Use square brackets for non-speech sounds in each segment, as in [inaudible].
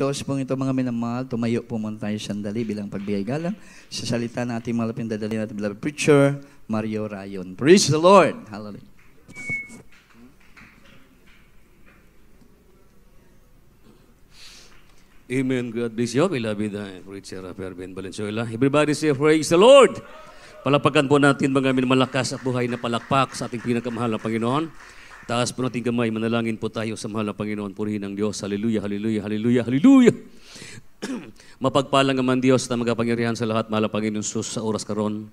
Diyos pong ito mga minamahal, tumayo po muna tayo sandali bilang pagbigay galang sa salita ng ating malapit dadali natin beloved preacher, Mario Rayon. Praise the Lord! Hallelujah. Amen. God bless you. love you, the preacher Fervin Valenzuela. Everybody say praise the Lord! Palapagan po natin mga minamalakas at buhay na palakpak sa ating pinakamahal na Panginoon. Taas po natin kamay, manalangin po tayo sa mahal na Panginoon, purihin ang Diyos. Hallelujah, hallelujah, hallelujah, hallelujah. [clears throat] Mapagpalang naman Diyos na magapangyarihan sa lahat, mahal na Panginoon Sus, sa oras karon.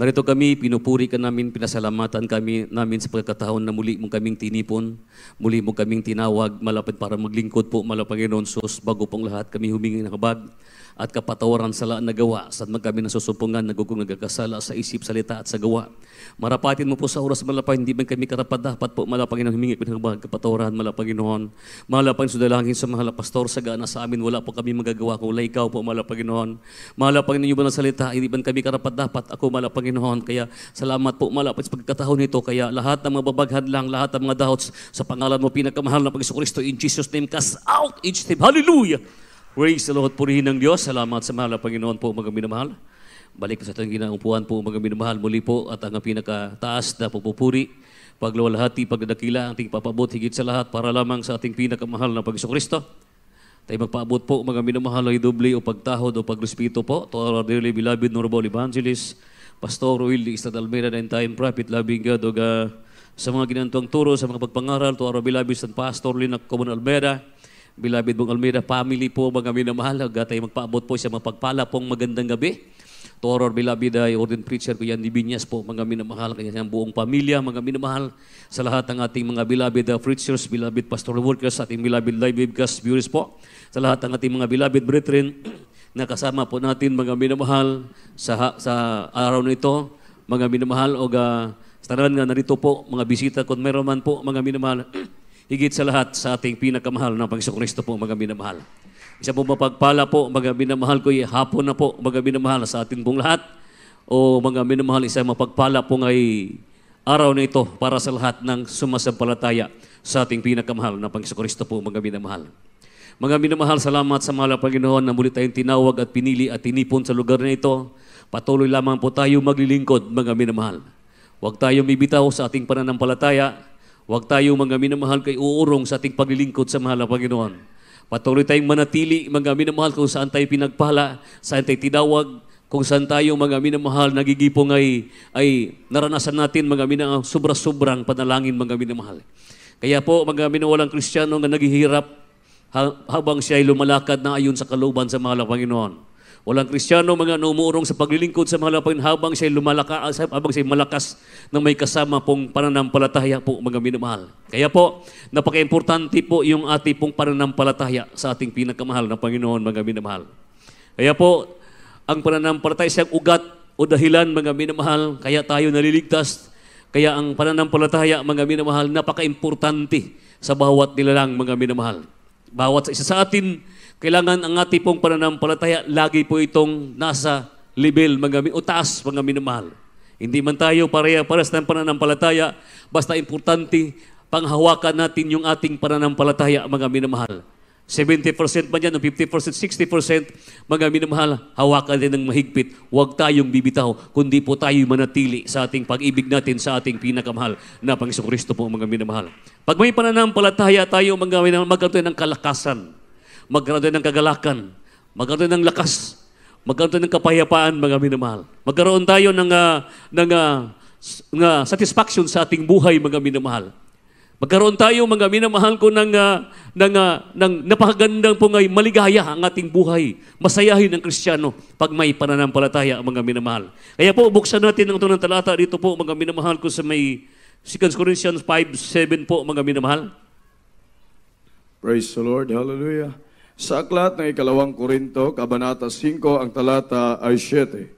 Narito kami, pinupuri ka namin, pinasalamatan kami namin sa pagkakataon na muli mo kaming tinipon, muli mo kaming tinawag, malapit para maglingkod po, Panginoon Sus, bago pong lahat kami humingi ng habag at kapatawaran sa laan na gawa sa't magkami nasusumpungan, nagugong nagkakasala sa isip, salita at sa gawa. Marapatin mo po sa oras malapay, hindi man kami karapat dapat po malapang inang humingi pinagbahan kapatawaran, malapang Panginoon. Mahal sudalangin sa mahala pastor sa gana sa amin, wala po kami magagawa kung wala ikaw po, mahal Panginoon. Mahal Panginoon ba ng salita, hindi man kami karapat dapat, ako mahal Panginoon. Kaya salamat po, mahal sa pagkatahon nito. Kaya lahat ng mababaghad lang, lahat ng mga doubts, sa pangalan mo, pinakamahal na pag Pagkasukristo, in Jesus' name, cast out each step. Hallelujah! Praise the Lord, purihin ng Diyos. Salamat sa mahal na Panginoon po, mga minamahal. Balik po sa ating ginaupuan po, mga minamahal. Muli po at ang pinakataas na pupupuri, paglawalhati, pagdakila, ang ating papabot, higit sa lahat para lamang sa ating pinakamahal na Pagso Kristo. Tayo magpaabot po, mga minamahal, ay doble o pagtahod o pagrespeto po. To our dearly beloved Norval Evangelist, Pastor Will Istad Almeida, and time prophet, loving God, o sa mga ginantuang turo, sa mga pagpangaral, to our beloved San Pastor Lina Comun Almeida, Beloved mong Almira family po, mga minamahal, tayo magpaabot po sa mapagpala pong magandang gabi. Toror ay Ordained Preacher ko yan, Nibinyas po, mga minamahal, kanyang buong pamilya, mga minamahal, sa lahat ng ating mga Bilabid uh, Preachers, Bilabid pastor Workers, ating Bilabid Live Webcast viewers po, sa lahat ng ating mga Bilabid Brethren, [clears throat] nakasama po natin mga minamahal sa, sa araw na ito, mga minamahal o ga, uh, nga narito po, mga bisita kung meron man po, mga minamahal, [clears throat] Higit sa lahat sa ating pinakamahal na Panginoon Kristo po, mga minamahal. Isa po mapagpala po, mga minamahal ko, eh, hapon na po, mga minamahal sa atin pong lahat. O mga minamahal, isa mapagpala po ngay araw na ito para sa lahat ng sumasampalataya sa ating pinakamahal na Panginoon Kristo po, mga minamahal. Mga minamahal, salamat sa mahal na Panginoon na muli tayong tinawag at pinili at tinipon sa lugar na ito. Patuloy lamang po tayo maglilingkod, mga minamahal. Huwag tayong bibitaw sa ating pananampalataya Huwag tayong mga minamahal kay uurong sa ating paglilingkod sa mahal na Panginoon. Patuloy tayong manatili, mga minamahal, kung saan tayo pinagpala, saan tayo tinawag, kung saan tayo, mga minamahal, nagigipong ay, ay naranasan natin, mga minamahal, sobra-sobrang panalangin, mga minamahal. Kaya po, mga minawalang Kristiyano na naghihirap habang siya ay lumalakad na ayon sa kaluban sa mahal na Panginoon. Walang Kristiyano mga numurong sa paglilingkod sa mga lapin habang siya lumalakas, ah, habang siya malakas ng may kasama pong pananampalataya po mga minamahal. Kaya po, napaka-importante po yung ating pong pananampalataya sa ating pinakamahal na Panginoon mga minamahal. Kaya po, ang pananampalataya siyang ugat o dahilan mga minamahal, kaya tayo naliligtas. Kaya ang pananampalataya mga minamahal, napaka-importante sa bawat nilalang mga minamahal. Bawat isa sa atin, kailangan ang ating pong pananampalataya, lagi po itong nasa level, mga, o taas, mga minamahal. Hindi man tayo pareha-pares ng pananampalataya, basta importante, panghawakan natin yung ating pananampalataya, mga minamahal. 70% man yan, 50%, 60%, mga minamahal, hawakan din ng mahigpit. Huwag tayong bibitaw, kundi po tayo manatili sa ating pag-ibig natin sa ating pinakamahal na Panginoong Kristo po, mga minamahal. Pag may pananampalataya tayo, mga minamahal, magkaroon ng kalakasan magkaroon tayo ng kagalakan, magkaroon tayo ng lakas, magkaroon tayo ng kapayapaan, mga minamahal. Magkaroon tayo ng, uh, ng uh, uh, satisfaction sa ating buhay, mga minamahal. Magkaroon tayo, mga minamahal ko, ng, uh, ng, uh, ng napakagandang pungay, maligaya ang ating buhay. Masayahin ang Kristiyano pag may pananampalataya, mga minamahal. Kaya po, buksan natin ang tunang talata dito po, mga minamahal ko, sa may 2 Corinthians 5, 7 po, mga minamahal. Praise the Lord. Hallelujah. Sa aklat ng ikalawang korinto, kabanata 5, ang talata ay 7.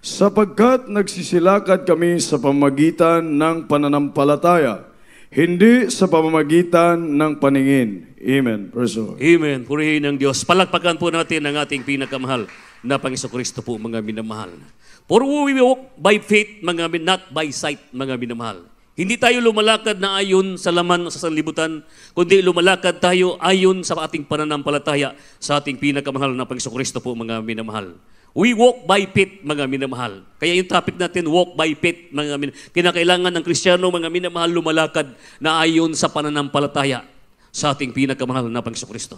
Sapagkat nagsisilakad kami sa pamagitan ng pananampalataya, hindi sa pamamagitan ng paningin. Amen. Verso. Amen. Purihin ng Diyos. Palagpagan po natin ang ating pinakamahal na Panginoon Kristo po, mga minamahal. For we walk by faith, mga min, not by sight, mga minamahal. Hindi tayo lumalakad na ayon sa laman sa sanlibutan, kundi lumalakad tayo ayon sa ating pananampalataya sa ating pinakamahal na Panginoon po, mga minamahal. We walk by faith, mga minamahal. Kaya yung topic natin, walk by faith, mga minamahal. Kinakailangan ng Kristiyano, mga minamahal, lumalakad na ayon sa pananampalataya sa ating pinakamahal na Panginoon Kristo.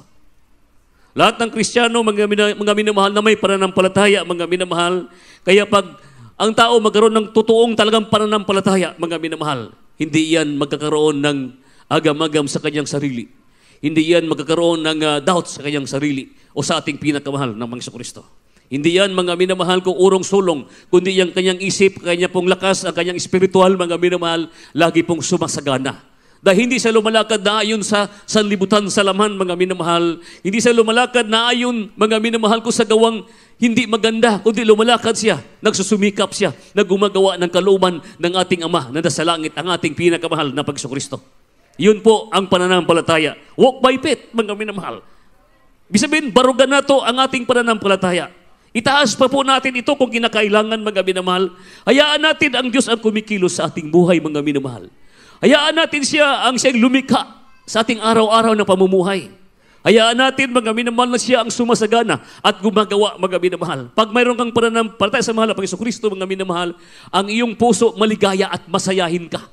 Lahat ng Kristiyano, mga minamahal, na may pananampalataya, mga minamahal. Kaya pag ang tao magkaroon ng totoong talagang pananampalataya, mga minamahal. Hindi yan magkakaroon ng agam-agam sa kanyang sarili. Hindi yan magkakaroon ng uh, doubt sa kanyang sarili o sa ating pinakamahal ng mga Kristo. Hindi yan mga minamahal kung urong sulong, kundi yung kanyang isip, kanya pong lakas, ang kanyang espiritual, mga minamahal, lagi pong sumasagana dahil hindi siya lumalakad na ayon sa sanlibutan sa laman, mga minamahal. Hindi siya lumalakad na ayon, mga minamahal ko, sa gawang hindi maganda, kundi lumalakad siya, nagsusumikap siya, naggumagawa ng kaluman ng ating Ama na nasa langit, ang ating pinakamahal na Pagsukristo. Yun po ang pananampalataya. Walk by faith, mga minamahal. Bisabihin, barugan na to ang ating pananampalataya. Itaas pa po natin ito kung kinakailangan, mga minamahal. Hayaan natin ang Diyos ang kumikilos sa ating buhay, mga minamahal. Hayaan natin siya ang siyang lumika sa ating araw-araw na pamumuhay. Hayaan natin, mga minamahal na siya ang sumasagana at gumagawa, mga minamahal. Pag mayroon kang pananampalataya sa mahal, Panginoon Kristo, mga minamahal, ang iyong puso maligaya at masayahin ka.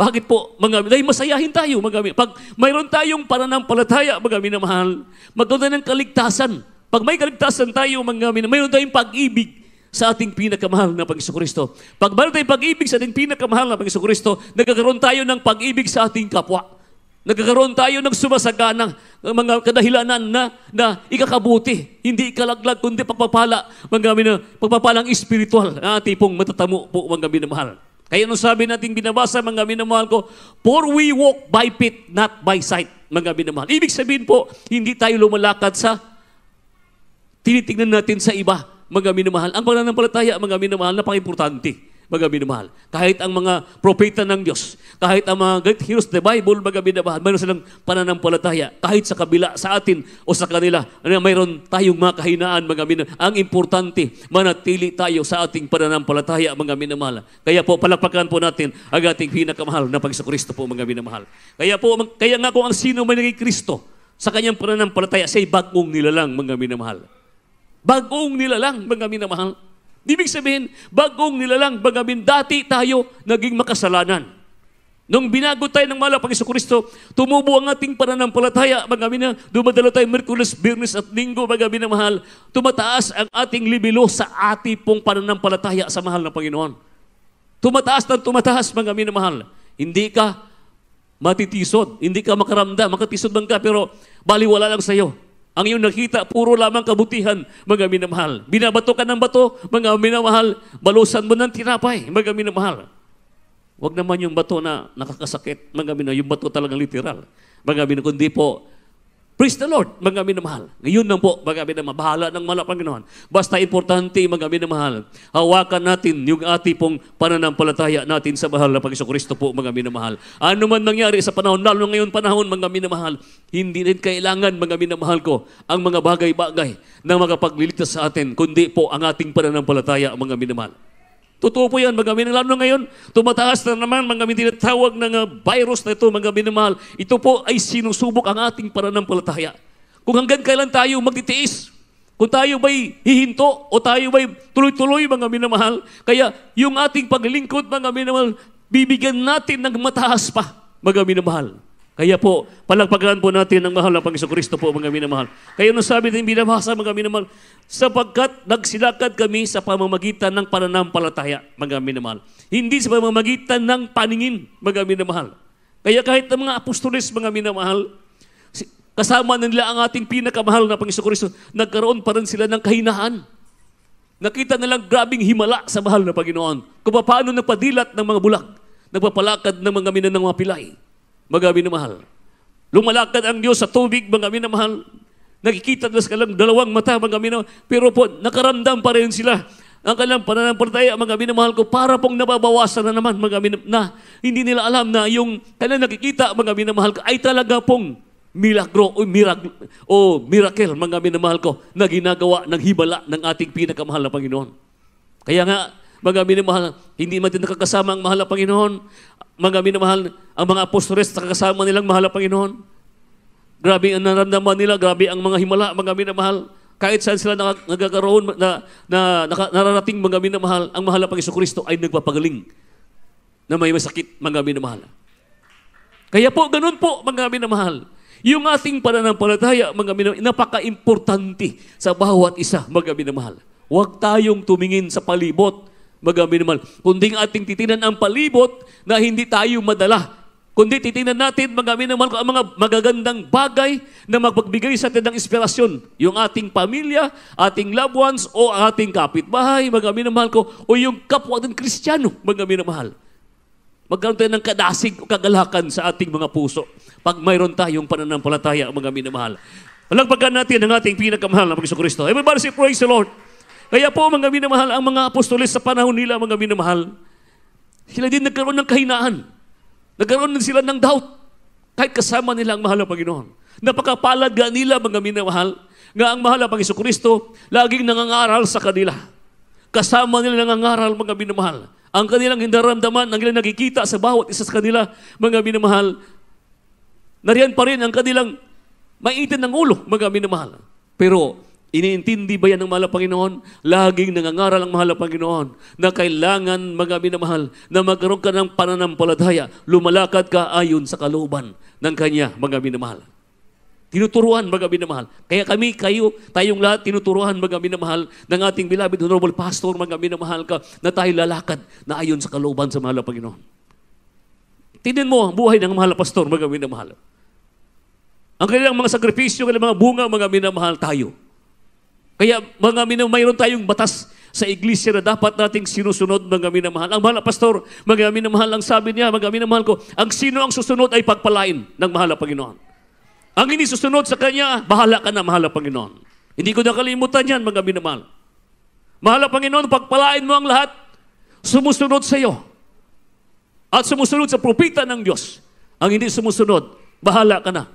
Bakit po, mga Dahil masayahin tayo, mga Pag mayroon tayong pananampalataya, mga minamahal, magkaroon ng kaligtasan. Pag may kaligtasan tayo, mga minamahal, mayroon tayong pag-ibig sa ating pinakamahal na pag Kristo. Pag mayroon tayong pag-ibig sa ating pinakamahal na pag Kristo, nagkakaroon tayo ng pag-ibig sa ating kapwa. Nagkakaroon tayo ng sumasaganang mga kadahilanan na, na ikakabuti. Hindi ikalaglag, kundi pagpapala. Mga na, pagpapalang espiritual Ah, tipong matatamo po mga minamahal. Kaya nung sabi natin binabasa mga minamahal ko, For we walk by faith, not by sight, mga minamahal. Ibig sabihin po, hindi tayo lumalakad sa tinitingnan natin sa iba, mga minamahal. Ang pananampalataya, mga minamahal, napaka-importante mga minamahal. Kahit ang mga propeta ng Diyos, kahit ang mga great heroes of the Bible, mga minamahal, mayroon silang pananampalataya. Kahit sa kabila, sa atin o sa kanila, ano mayroon tayong mga kahinaan, mga minamahal. Ang importante, manatili tayo sa ating pananampalataya, mga minamahal. Kaya po, palakpakan po natin ang ating pinakamahal na pagsakristo po, mga minamahal. Kaya po, kaya nga kung ang sino man naging Kristo, sa kanyang pananampalataya, say bagong nilalang, mga minamahal. Bagong nilalang, mga minamahal. Ibig sabihin, bagong nilalang bagamin dati tayo naging makasalanan. Nung binago tayo ng mala Panginoon Kristo, tumubo ang ating pananampalataya. bagamin na, dumadala tayo Merkulis, Birnis at Linggo, bagamin na mahal. Tumataas ang ating libilo sa ati pong pananampalataya sa mahal ng Panginoon. Tumataas ng tumataas, bagamin na mahal. Hindi ka matitisod, hindi ka makaramdam, makatisod bang ka, pero baliwala lang sa iyo. Ang iyong nakita, puro lamang kabutihan, mga minamahal. Binabato ka ng bato, mga minamahal. Balusan mo ng tinapay, mga minamahal. Huwag naman yung bato na nakakasakit, mga minamahal. Yung bato talagang literal. Mga minamahal, kundi po, Praise the Lord, mga minamahal. Ngayon lang po, mga minamahal. Bahala ng mala, Panginoon. Basta importante, mga minamahal. Hawakan natin yung ating pananampalataya natin sa mahal na Panginoon Kristo po, mga minamahal. Ano man nangyari sa panahon, lalo ngayon panahon, mga minamahal, hindi rin kailangan, mga minamahal ko, ang mga bagay-bagay na makapagliligtas sa atin, kundi po ang ating pananampalataya, mga minamahal. Totoo po yan, mga minamahal. Lalo ngayon, tumataas na naman mga tinatawag ng virus na ito, mga minamahal. Ito po ay sinusubok ang ating pananampalataya. Kung hanggang kailan tayo magtitiis, kung tayo ba'y hihinto o tayo ba'y tuloy-tuloy, mga minamahal. Kaya yung ating paglingkod, mga minamahal, bibigyan natin ng mataas pa, mga minamahal. Kaya po, palagpagaan po natin ng mahal na Panginoon Kristo po, mga minamahal. Kaya nung sabi din binabasa, mga minamahal, sapagkat nagsilakad kami sa pamamagitan ng pananampalataya, mga minamahal. Hindi sa pamamagitan ng paningin, mga minamahal. Kaya kahit ang mga apostolis, mga minamahal, kasama na nila ang ating pinakamahal na Panginoon Kristo, nagkaroon pa rin sila ng kahinaan. Nakita nilang grabing himala sa mahal na Panginoon. Kung paano nagpadilat ng mga bulag, nagpapalakad ng mga minanang mga pilay mga minamahal. Lumalakad ang Diyos sa tubig, mga minamahal. Nakikita na kalang dalawang mata, mga minamahal. Pero po, nakaramdam pa rin sila ang kalang pananampalataya, mga minamahal ko, para pong nababawasan na naman, mga minamahal, na hindi nila alam na yung kanilang nakikita, mga minamahal ko, ay talaga pong milagro o, mirag, o miracle, mga minamahal ko, na ginagawa ng hibala ng ating pinakamahal na Panginoon. Kaya nga, mga minamahal, hindi man din nakakasama ang mahal na Panginoon. Mga minamahal, ang mga apostles nakakasama nilang mahal na Panginoon. Grabe ang nararamdaman nila, grabe ang mga himala, mga minamahal. Kahit saan sila nagkakaroon, na, na, na, nararating mga minamahal, ang mahal na Panginoon Kristo ay nagpapagaling na may masakit, mga minamahal. Kaya po, ganun po, mga minamahal. Yung ating pananampalataya, mga minamahal, napaka-importante sa bawat isa, mga minamahal. Huwag tayong tumingin sa palibot Magamit naman. Kundi ating titinan ang palibot na hindi tayo madala. Kundi titinan natin, magamit naman ko ang mga magagandang bagay na magbigay sa atin ng inspirasyon. Yung ating pamilya, ating loved ones, o ating kapitbahay, magamit naman ko, o yung kapwa ng kristyano, magamit mahal. Magkaroon tayo ng kadasig o kagalakan sa ating mga puso pag mayroon tayong pananampalataya, mga minamahal. Palagpagan natin ang ating pinakamahal na Pagkristo Kristo. Everybody say praise the Lord. Kaya po mga minamahal, ang mga apostoles sa panahon nila mga minamahal, sila din nagkaroon ng kahinaan. Nagkaroon din sila ng doubt. Kahit kasama nila ang mahal ng Panginoon. Napakapalaga nila mga minamahal nga ang mahal ng Panginoon Kristo laging nangangaral sa kanila. Kasama nila nangangaral mga minamahal. Ang kanilang hinaramdaman, ang kanilang nakikita sa bawat isa sa kanila, mga minamahal, nariyan pa rin ang kanilang maitin ng ulo, mga minamahal. Pero Iniintindi ba yan ng mahal na Panginoon? Laging nangangaral ang mahal na Panginoon na kailangan magami na mahal, na magkaroon ka ng pananampalataya, lumalakad ka ayon sa kalooban ng Kanya, magami na mahal. Tinuturuan magabi na mahal. Kaya kami, kayo, tayong lahat, tinuturuan magabi na mahal ng ating beloved honorable pastor, magabi na mahal ka, na tayo lalakad na ayon sa kalooban sa mahal na Panginoon. Tinan mo ang buhay ng mahal na pastor, magabi na mahal. Ang kanilang mga sakripisyo, kanilang mga bunga, magabi na mahal tayo. Kaya mga minamahal, mayroon tayong batas sa iglesia na dapat nating sinusunod, mga minamahal. Ang mahal na pastor, mga minamahal, ang sabi niya, mga minamahal ko, ang sino ang susunod ay pagpalain ng mahal na Panginoon. Ang hindi sa kanya, bahala ka na, mahal na Panginoon. Hindi ko nakalimutan yan, mga minamahal. Mahal na Panginoon, pagpalain mo ang lahat, sumusunod sa iyo. At sumusunod sa propita ng Diyos. Ang hindi sumusunod, bahala ka na.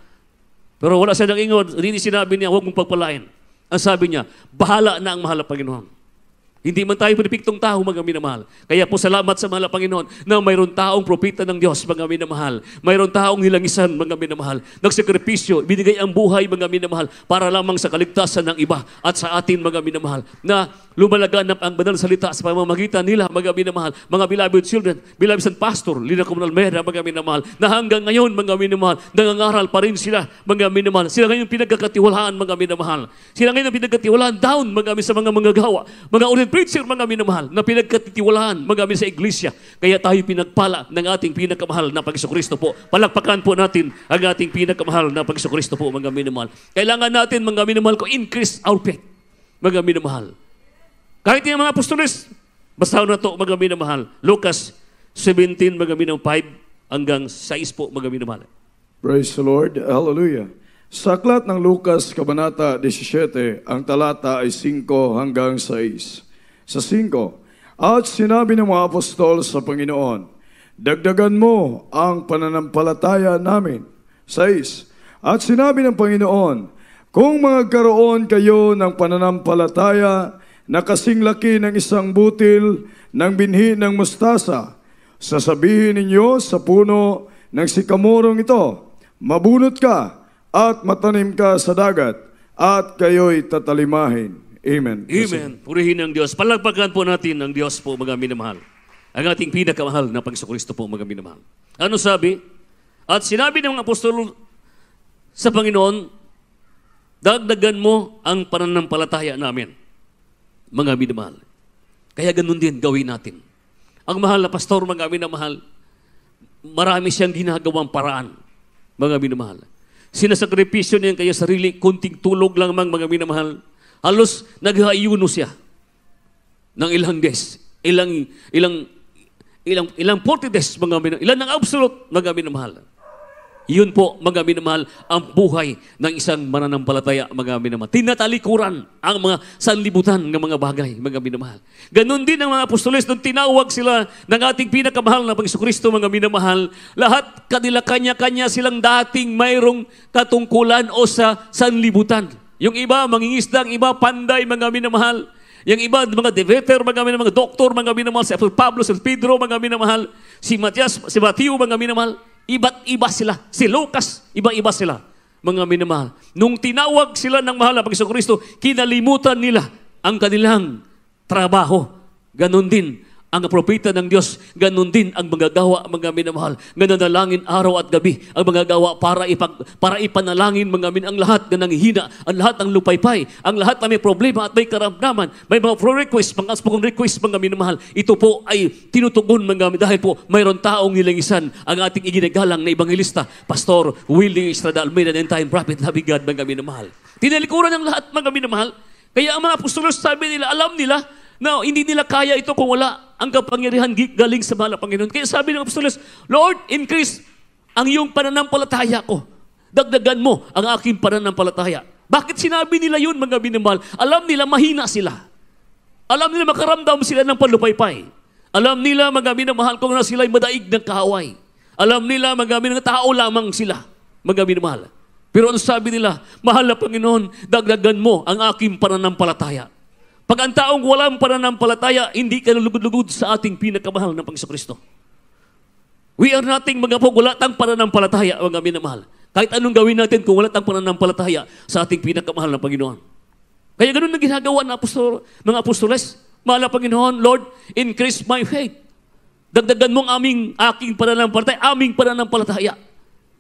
Pero wala siya nang ingon, hindi sinabi niya, huwag mong pagpalain. Ang sabi niya, bahala na ang mahal na Panginoon. Hindi man tayo pinipiktong tao, mga minamahal. Kaya po salamat sa mahal Panginoon na mayroon taong propita ng Diyos, mga minamahal. Mayroon taong nilangisan, mga minamahal. Nagsakripisyo, binigay ang buhay, mga minamahal, para lamang sa kaligtasan ng iba at sa atin, mga minamahal. Na lumalaganap ang banal salita sa pamamagitan nila, mga minamahal. Mga beloved children, beloved and pastor, Lina Comunal Mera, mga minamahal. Na hanggang ngayon, mga minamahal, nangangaral pa rin sila, mga minamahal. Sila ngayon pinagkakatiwalaan, mga minamahal. Sila ngayon pinagkatiwalaan down, mga sa mga manggagawa. Mga ulit preacher, mga minamahal, na pinagkatitiwalaan, mga sa iglesia. Kaya tayo pinagpala ng ating pinakamahal na Pagkisokristo po. Palakpakan po natin ang ating pinakamahal na Pagkisokristo po, mga minamahal. Kailangan natin, mga minamahal, ko increase our faith, mga minamahal. Kahit yung mga apostolis, basta na to, mga minamahal. Lucas 17, mga minamahal, 5 hanggang 6 po, mga minamahal. Praise the Lord. Hallelujah. Sa aklat ng Lucas, Kabanata 17, ang talata ay 5 hanggang 6. Sa 5, At sinabi ng mga apostol sa Panginoon, Dagdagan mo ang pananampalataya namin. 6. At sinabi ng Panginoon, Kung magkaroon kayo ng pananampalataya na kasing laki ng isang butil ng binhi ng mustasa, sasabihin ninyo sa puno ng sikamorong ito, Mabunot ka at matanim ka sa dagat at kayo'y tatalimahin. Amen. Amen. Purihin ang Diyos. Palagpagan po natin ang Diyos po mga minamahal. Ang ating pinakamahal na Panginoon po mga minamahal. Ano sabi? At sinabi ng apostol sa Panginoon, dagdagan mo ang pananampalataya namin, mga minamahal. Kaya ganun din gawin natin. Ang mahal na pastor, mga minamahal, marami siyang ginagawang paraan, mga minamahal. Sinasakripisyo niya kayo sarili, kunting tulog lang mang mga minamahal Halos naghayuno siya ng ilang days. Ilang, ilang, ilang, ilang 40 days, mga minamahal. Ilan ang absolute, mga minamahal. Yun po, mga minamahal, ang buhay ng isang mananampalataya, mga minamahal. Tinatalikuran ang mga sanlibutan ng mga bagay, mga minamahal. Ganon din ang mga apostoles nung tinawag sila ng ating pinakamahal na Kristo, mga minamahal. Lahat kanila kanya-kanya silang dating mayroong katungkulan o sa sanlibutan. Yung iba, mangingisda. Ang iba, panday, mga minamahal. Yung iba, mga deveter, mga minamahal. Doktor, mga minamahal. Si Apostol Pablo, si Pedro, mga minamahal. Si Matias, si Matthew, mga minamahal. Iba't iba sila. Si Lucas, iba-iba sila. Mga minamahal. Nung tinawag sila ng mahal na Kristo, kinalimutan nila ang kanilang trabaho. Ganon din ang propeta ng Diyos, ganun din ang mga gawa, mga minamahal. Nananalangin araw at gabi ang mga gawa para, ipag, para ipanalangin mga min ang lahat na nanghihina, ang lahat ng lupaypay, ang lahat na may problema at may karamdaman. May mga prayer request, mga spoken request, mga minamahal. Ito po ay tinutugon mga dahil po mayroon taong nilangisan ang ating iginagalang na ibangilista, Pastor Willie Estrada Almeida and Time Prophet, Labi God, mga minamahal. Tinalikuran ang lahat, mga minamahal. Kaya ang mga apostolos sabi nila, alam nila, Now, hindi nila kaya ito kung wala ang kapangyarihan galing sa mahal na Panginoon. Kaya sabi ng Apostolos, Lord, increase ang iyong pananampalataya ko. Dagdagan mo ang aking pananampalataya. Bakit sinabi nila yun, mga binimahal? Alam nila, mahina sila. Alam nila, makaramdam sila ng panlupaypay. Alam nila, mga binimahal, kung na sila'y madaig ng kahaway. Alam nila, mga ng tao lamang sila, mga binimahal. Pero ano sabi nila, mahal na Panginoon, dagdagan mo ang aking pananampalataya. Pag ang taong walang pananampalataya, hindi ka nalugod-lugod sa ating pinakamahal na Pangsakristo. We are nothing, mga po, wala tang pananampalataya, ang mga mahal. Kahit anong gawin natin kung wala tang pananampalataya sa ating pinakamahal na Panginoon. Kaya ganun na ginagawa ng, apostol, mga apostoles. Mahal na Panginoon, Lord, increase my faith. Dagdagan mong aming, aking pananampalataya, aming pananampalataya.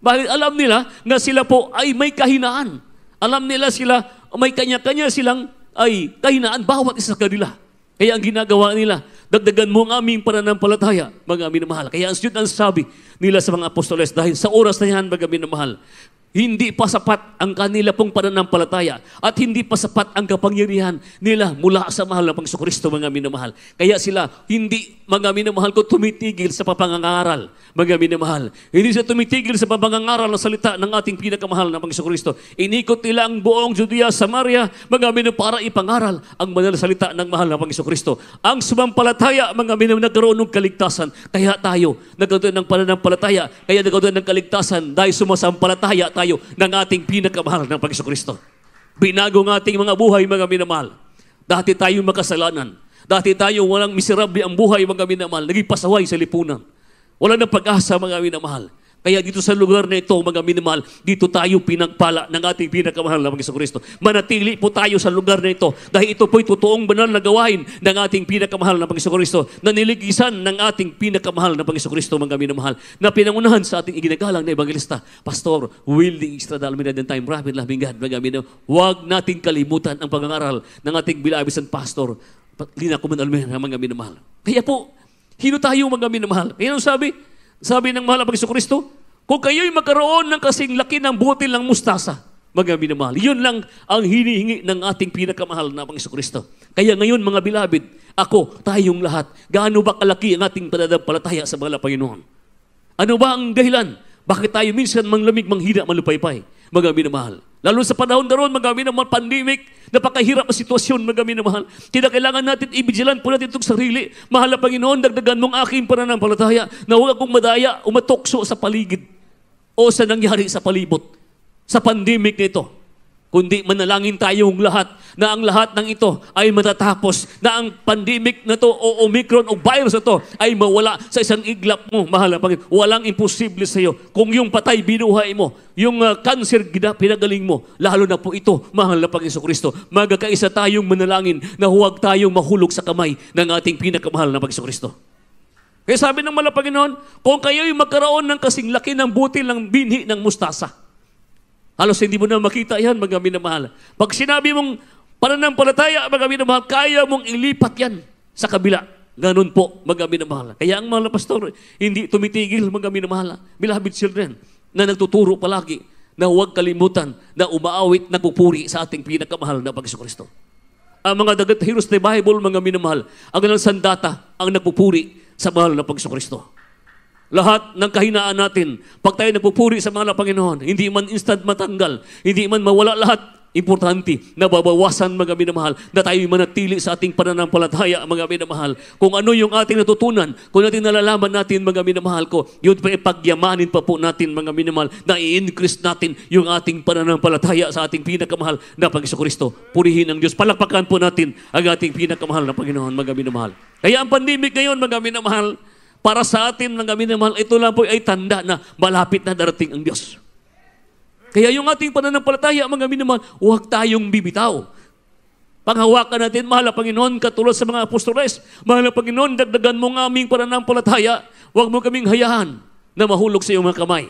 Dahil alam nila na sila po ay may kahinaan. Alam nila sila, may kanya-kanya silang ay kainaan bawat isa kanila. Kaya ang ginagawa nila, dagdagan mo ang aming pananampalataya, mga amin mahal. Kaya ang yun ang sabi nila sa mga apostoles, dahil sa oras na yan, mga amin mahal, hindi pa sapat ang kanila pong pananampalataya at hindi pa sapat ang kapangyarihan nila mula sa mahal na Kristo, mga minamahal. Kaya sila, hindi, mga minamahal ko, tumitigil sa papangangaral, mga minamahal. Hindi sa tumitigil sa papangangaral ng salita ng ating pinakamahal na Kristo. Inikot nila ang buong Judea, Samaria, mga minamahal, para ipangaral ang banal salita ng mahal na Kristo. Ang sumampalataya, mga minamahal, nagkaroon ng kaligtasan. Kaya tayo, nagkaroon ng pananampalataya. Kaya nagkaroon ng kaligtasan dahil sumasampalataya tayo kayo ng ating pinakamahal ng Panginoon Kristo. Binago ng ating mga buhay, mga minamahal. Dati tayong makasalanan. Dati tayong walang miserable ang buhay, mga minamahal. Naging pasaway sa lipunan. Wala na pag-asa, mga minamahal. Kaya dito sa lugar na ito, mga minimal, dito tayo pinagpala ng ating pinakamahal na Panginoon Kristo. Manatili po tayo sa lugar na ito dahil ito po'y totoong banal na gawain ng ating pinakamahal na Panginoon Kristo Naniligisan ng ating pinakamahal na Panginoon Kristo, mga minamahal, na pinangunahan sa ating iginagalang na Ebangelista, Pastor Willie Estrada Almina din time, Rabin Lamingan, mga minimal, Huwag natin kalimutan ang pangangaral ng ating bilabisan pastor, Lina Kuman Almina, mga minamahal. Kaya po, hino tayo mga minamahal. Kaya sabi, sabi ng mahal ang Kristo, kung kayo'y magkaroon ng kasing laki ng butil ng mustasa, mga minamahal. Yun lang ang hinihingi ng ating pinakamahal na Panginoon Kristo. Kaya ngayon mga bilabid, ako, tayong lahat, gaano ba kalaki ang ating pananampalataya sa mga Panginoon? Ano ba ang dahilan? Bakit tayo minsan manglamig, manghina, malupaypay? mga minamahal. Lalo sa panahon na roon, mga minamahal, pandemic, napakahirap ang sitwasyon, mga minamahal. kailangan natin, ibigilan po natin itong sarili. Mahal na Panginoon, dagdagan mong aking pananampalataya na huwag akong madaya o matokso sa paligid o sa nangyari sa palibot, sa pandemic nito kundi manalangin tayong lahat na ang lahat ng ito ay matatapos, na ang pandemic na to o Omicron o virus na to ay mawala sa isang iglap mo, mahal na Panginoon. Walang imposible sa iyo. Kung yung patay binuhay mo, yung uh, cancer pinagaling mo, lalo na po ito, mahal na Panginoon Kristo. Magkaisa tayong manalangin na huwag tayong mahulog sa kamay ng ating pinakamahal na Pag Kristo. Kaya sabi ng malapagin noon, kung kayo'y magkaroon ng kasing laki ng butil ng binhi ng mustasa, Halos hindi mo na makita yan, mga minamahal. Pag sinabi mong pananampalataya, mga minamahal, kaya mong ilipat yan sa kabila. Ganun po, mga minamahal. Kaya ang mga pastor, hindi tumitigil, mga minamahal. Beloved children, na nagtuturo palagi na huwag kalimutan na umaawit na pupuri sa ating pinakamahal na Panginoon Kristo. Ang mga dagat heroes ng Bible, mga minamahal, ang nalang sandata ang nagpupuri sa mahal na Panginoon Kristo lahat ng kahinaan natin. Pag tayo nagpupuri sa mga Panginoon, hindi man instant matanggal, hindi man mawala lahat, Importante, nababawasan mga minamahal na tayo manatili sa ating pananampalataya mga minamahal. Kung ano yung ating natutunan, kung natin nalalaman natin mga minamahal ko, yun pa ipagyamanin pa po natin mga minamahal na i-increase natin yung ating pananampalataya sa ating pinakamahal na pag Kristo. Purihin ang Diyos. Palakpakan po natin ang ating pinakamahal na Panginoon mga minamahal. Kaya ang pandemic ngayon mga minamahal, para sa atin ng kami na mahal, ito lang po ay tanda na malapit na darating ang Diyos. Kaya yung ating pananampalataya, mga kami na mahal, huwag tayong bibitaw. Panghawakan natin, mahal na Panginoon, katulad sa mga apostoles, mahal na Panginoon, dagdagan mo ng aming pananampalataya, huwag mo kaming hayaan na mahulog sa iyong mga kamay.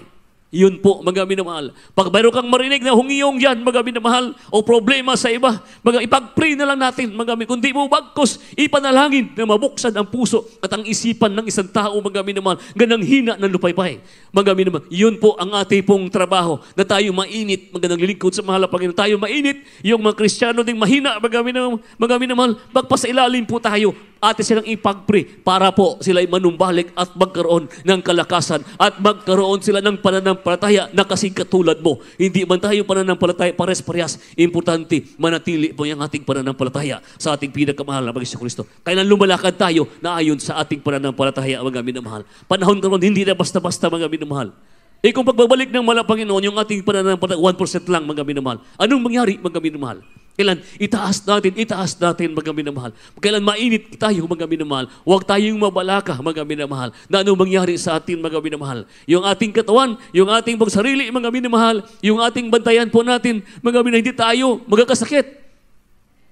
Iyon po, mga minamahal. Pag mayroon kang marinig na hungiyong yan, mga minamahal, o problema sa iba, mga ipag-pray na lang natin, mga minamahal. Kundi mo bagkos, ipanalangin na mabuksan ang puso at ang isipan ng isang tao, mga minamahal, ganang hina ng lupaypay. Mga minamahal, iyon po ang ating pong trabaho, na tayo mainit, mga naglilingkod sa mahal Panginoon. Tayo mainit, yung mga Kristiyano ding mahina, mga minamahal, mga minamahal, magpasailalim po tayo atin silang ipagpre para po sila ay manumbalik at magkaroon ng kalakasan at magkaroon sila ng pananampalataya na kasing katulad mo. Hindi man tayo pananampalataya pares-parehas. Importante, manatili po yung ating pananampalataya sa ating pinakamahal na Panginoon Kristo. Kailan lumalakad tayo na ayon sa ating pananampalataya, ang mga minamahal. Panahon karon hindi na basta-basta, mga minamahal. Eh kung pagbabalik ng mala Panginoon, yung ating pananampalataya, 1% lang, mga minamahal. Anong mangyari, mga minamahal? Kailan itaas natin, itaas natin mga minamahal. Kailan mainit tayo mga minamahal. Huwag tayong mabalaka mga minamahal. Na ano mangyari sa atin mga minamahal. Yung ating katawan, yung ating pagsarili mga minamahal, yung ating bantayan po natin mga minamahal. Hindi tayo magkakasakit.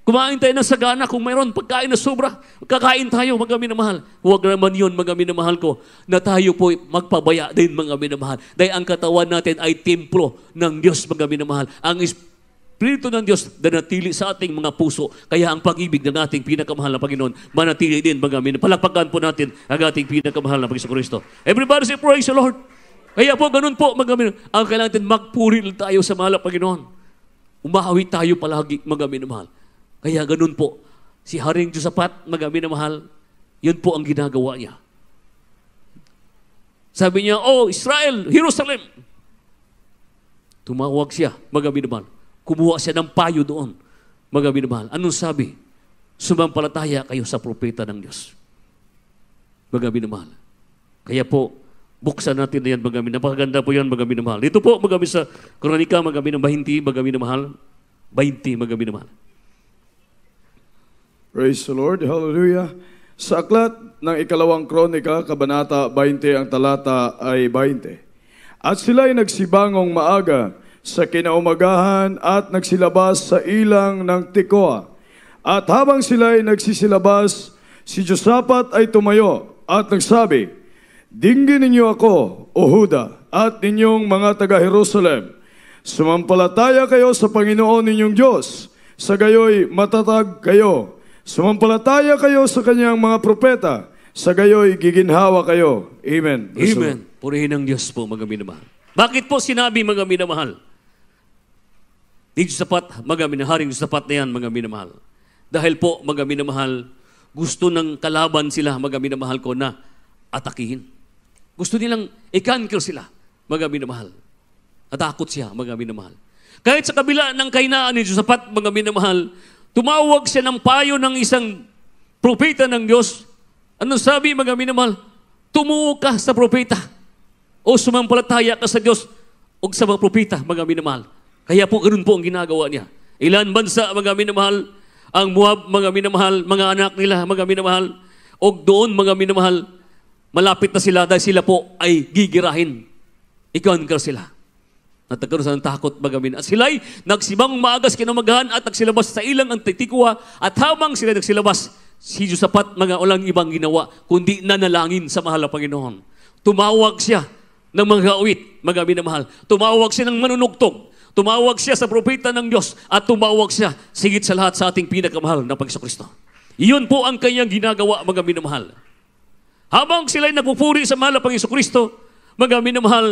Kumain tayo ng sagana kung mayroon pagkain na sobra. Kakain tayo, mga minamahal. Huwag naman yun, mga minamahal ko, na tayo po magpabaya din, mga minamahal. Dahil ang katawan natin ay templo ng Diyos, mga minamahal. Ang Espiritu ng Diyos na natili sa ating mga puso. Kaya ang pag-ibig ng ating pinakamahal na Panginoon, manatili din mga amin. Palakpakan po natin ang ating pinakamahal na Panginoon Kristo. Everybody say praise the Lord. Kaya po, ganun po mga amin. Ang kailangan natin magpuri tayo sa mahal na Panginoon. Umahawi tayo palagi mga amin mahal. Kaya ganun po, si Haring Josapat, mga amin mahal, yun po ang ginagawa niya. Sabi niya, Oh, Israel, Jerusalem. Tumawag siya, mga amin mahal Kumuha siya ng payo doon. Mga binamahal, anong sabi? Sumampalataya kayo sa propeta ng Diyos. Mga binamahal. Kaya po, buksan natin na yan, mga binamahal. Napakaganda po yan, mga binamahal. Dito po, mga sa kronika, mga binamahal, 20, mga binamahal. 20, mga binamahal. Praise the Lord. Hallelujah. Sa aklat ng ikalawang kronika, kabanata 20, ang talata ay 20. At sila'y nagsibangong maaga, sa kinaumagahan at nagsilabas sa ilang ng Tekoa. At habang sila ay nagsisilabas, si Josapat ay tumayo at nagsabi, Dinggin ninyo ako, O Huda, at ninyong mga taga-Jerusalem. Sumampalataya kayo sa Panginoon ninyong Diyos, sa gayoy matatag kayo. Sumampalataya kayo sa kanyang mga propeta, sa gayoy giginhawa kayo. Amen. Amen. Purihin ang Diyos po, mga minamahal. Bakit po sinabi, mga minamahal? Di sapat, dapat, mga minahari, Diyos na yan, mga minamahal. Dahil po, mga minamahal, gusto ng kalaban sila, mga minamahal ko, na atakihin. Gusto nilang i-conquer sila, mga minamahal. Natakot siya, mga minamahal. Kahit sa kabila ng kainaan ni Diyos dapat, mga minamahal, tumawag siya ng payo ng isang propeta ng Diyos. Ano sabi, mga minamahal? Tumuo ka sa propeta o sumampalataya ka sa Diyos o sa mga propeta, mga minamahal. Kaya po ganoon po ang ginagawa niya. Ilan bansa mga minamahal, ang Moab mga minamahal, mga anak nila mga minamahal, o doon mga minamahal, malapit na sila dahil sila po ay gigirahin. Ikonker sila. Natagkaroon sa takot, mga minamahal. At sila'y nagsimang maagas kinamagahan at nagsilabas sa ilang ang titikwa at habang sila nagsilabas, si Josapat mga walang ibang ginawa kundi nanalangin sa mahal na Panginoon. Tumawag siya ng mga awit, mga minamahal. Tumawag siya ng manunugtog. Tumawag siya sa propeta ng Diyos at tumawag siya sigit sa lahat sa ating pinakamahal na Pagkakristo. Iyon po ang kanyang ginagawa, mga minamahal. Habang sila'y nagpupuri sa mahal na Panginoon mga minamahal,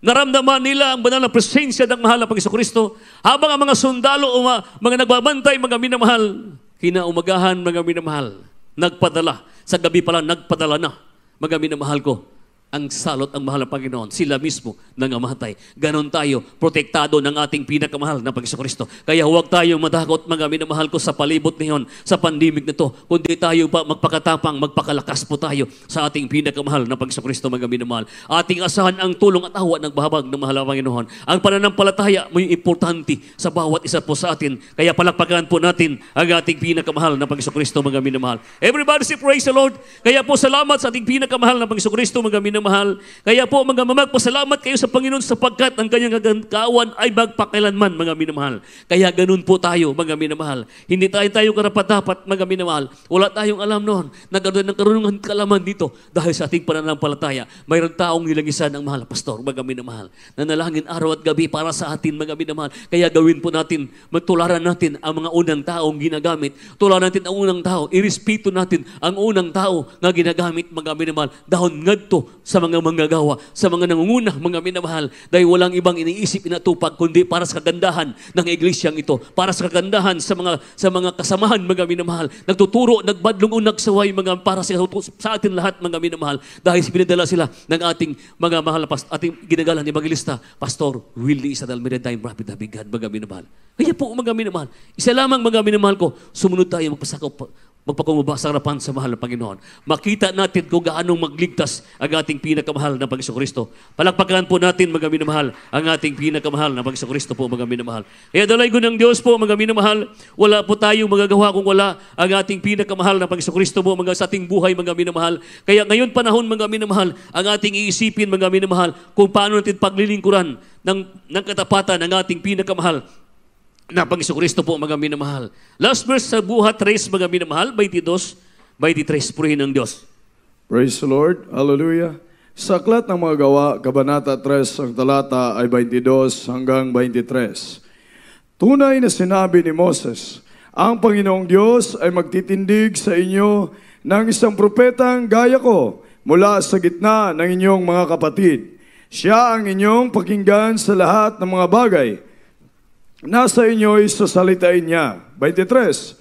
Naramdaman nila ang banal na presensya ng mahal na Kristo. Habang ang mga sundalo o mga, mga nagbabantay, mga minamahal, kinaumagahan, mga minamahal, nagpadala. Sa gabi pala, nagpadala na, mga minamahal ko, ang salot ang mahal ng Panginoon. Sila mismo nangamatay. Ganon tayo, protektado ng ating pinakamahal na Panginoon Kristo. Kaya huwag tayo matakot mga minamahal ko sa palibot niyon sa pandemic na to, kundi tayo pa magpakatapang, magpakalakas po tayo sa ating pinakamahal na Panginoon Kristo mga minamahal. Ating asahan ang tulong at awa ng bahabag ng mahal na Panginoon. Ang pananampalataya may importante sa bawat isa po sa atin. Kaya palakpakan po natin ang ating pinakamahal na Panginoon Kristo mga minamahal. Everybody say praise the Lord. Kaya po salamat sa ating pinakamahal na Panginoon Kristo mga minamahal mahal. Kaya po mga mamagpasalamat kayo sa Panginoon sapagkat ang kanyang kaawan ay magpakailanman mga minamahal. Kaya ganun po tayo mga minamahal. Hindi tayo tayo karapat-dapat mga minamahal. Wala tayong alam noon. Nagkaroon ng karunungan kalaman dito dahil sa ating pananampalataya. Mayroon taong nilangisan ang mahal. Pastor, mga minamahal. na Nanalangin araw at gabi para sa atin mga minamahal. Kaya gawin po natin, magtularan natin ang mga unang taong ginagamit. Tularan natin ang unang tao. Irespeto natin ang unang tao nga ginagamit mga minamahal. Dahon ngadto sa mga manggagawa, sa mga nangunguna, mga minamahal, dahil walang ibang iniisip inatupag kundi para sa kagandahan ng iglesyang ito, para sa kagandahan sa mga sa mga kasamahan, mga minamahal. Nagtuturo, nagbadlong unag saway mga para sa, sa atin lahat, mga minamahal, dahil pinadala sila ng ating mga mahal past, ating ginagalang evangelista, Pastor Willie Isadal Meredine Rapid Habigan, mga minamahal. Kaya po, mga minamahal, isa lamang mga minamahal ko, sumunod tayo, magpasakop magpakumubah sa harapan sa mahal ng Panginoon. Makita natin kung gaano magligtas ang ating pinakamahal na Panginoon Kristo. Palakpakan po natin, mga minamahal, ang ating pinakamahal na Panginoon Kristo po, mga minamahal. Kaya dalay ko ng Diyos po, mga minamahal, wala po tayong magagawa kung wala ang ating pinakamahal na Panginoon Kristo po, mga sa ating buhay, mga minamahal. Kaya ngayon panahon, mga minamahal, ang ating iisipin, mga minamahal, kung paano natin paglilingkuran ng, ng katapatan ang ating pinakamahal na pang Kristo po mga minamahal. Last verse sa buhat 3 mga minamahal, 22, 23, purihin ng Diyos. Praise the Lord. Hallelujah. Sa aklat ng mga gawa, Kabanata 3, ang talata ay 22 hanggang 23. Tunay na sinabi ni Moses, ang Panginoong Diyos ay magtitindig sa inyo ng isang propetang gaya ko mula sa gitna ng inyong mga kapatid. Siya ang inyong pakinggan sa lahat ng mga bagay nasa inyo isasalitain niya. 23.